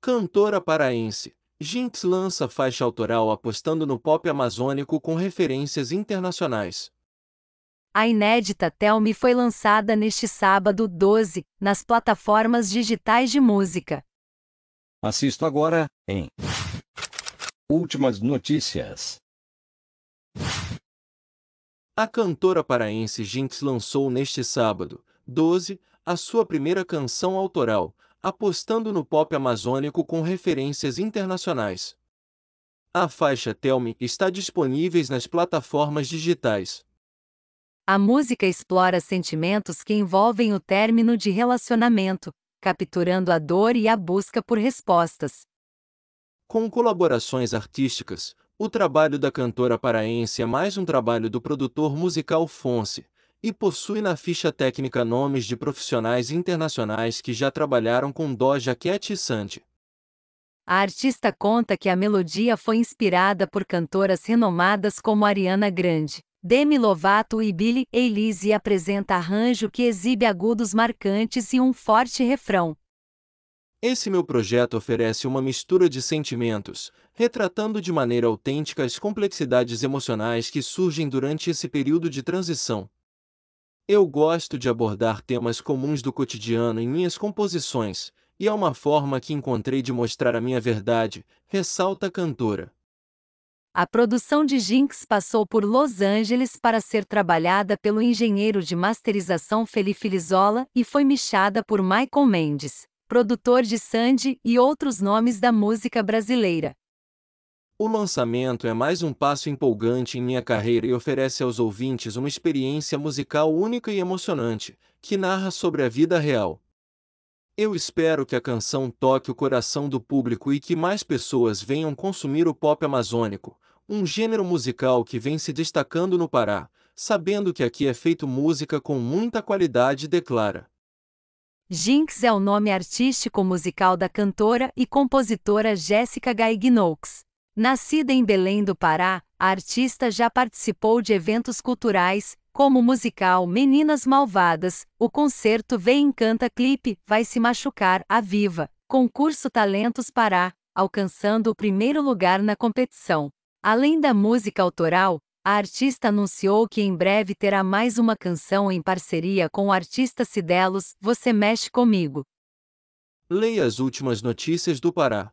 Cantora paraense, Jinx lança faixa autoral apostando no pop amazônico com referências internacionais. A inédita Telme foi lançada neste sábado 12, nas plataformas digitais de música. Assisto agora, em Últimas notícias. A cantora paraense Jinx lançou neste sábado, 12, a sua primeira canção autoral, apostando no pop amazônico com referências internacionais. A faixa Tell Me está disponível nas plataformas digitais. A música explora sentimentos que envolvem o término de relacionamento, capturando a dor e a busca por respostas. Com colaborações artísticas, o trabalho da cantora paraense é mais um trabalho do produtor musical Fonse, e possui na ficha técnica nomes de profissionais internacionais que já trabalharam com Doja Cat e Sandy. A artista conta que a melodia foi inspirada por cantoras renomadas como Ariana Grande, Demi Lovato e Billie Eilish e apresenta arranjo que exibe agudos marcantes e um forte refrão. Esse meu projeto oferece uma mistura de sentimentos, retratando de maneira autêntica as complexidades emocionais que surgem durante esse período de transição, eu gosto de abordar temas comuns do cotidiano em minhas composições, e é uma forma que encontrei de mostrar a minha verdade, ressalta a cantora. A produção de Jinx passou por Los Angeles para ser trabalhada pelo engenheiro de masterização Felipe Filizola e foi mixada por Michael Mendes, produtor de Sandy e outros nomes da música brasileira. O lançamento é mais um passo empolgante em minha carreira e oferece aos ouvintes uma experiência musical única e emocionante, que narra sobre a vida real. Eu espero que a canção toque o coração do público e que mais pessoas venham consumir o pop amazônico, um gênero musical que vem se destacando no Pará, sabendo que aqui é feito música com muita qualidade, declara. Jinx é o nome artístico musical da cantora e compositora Jéssica Gaignoux. Nascida em Belém do Pará, a artista já participou de eventos culturais, como o musical Meninas Malvadas, o concerto Vem Canta Clipe, Vai Se Machucar, A Viva, concurso Talentos Pará, alcançando o primeiro lugar na competição. Além da música autoral, a artista anunciou que em breve terá mais uma canção em parceria com o artista Cidelos, Você Mexe Comigo. Leia as últimas notícias do Pará.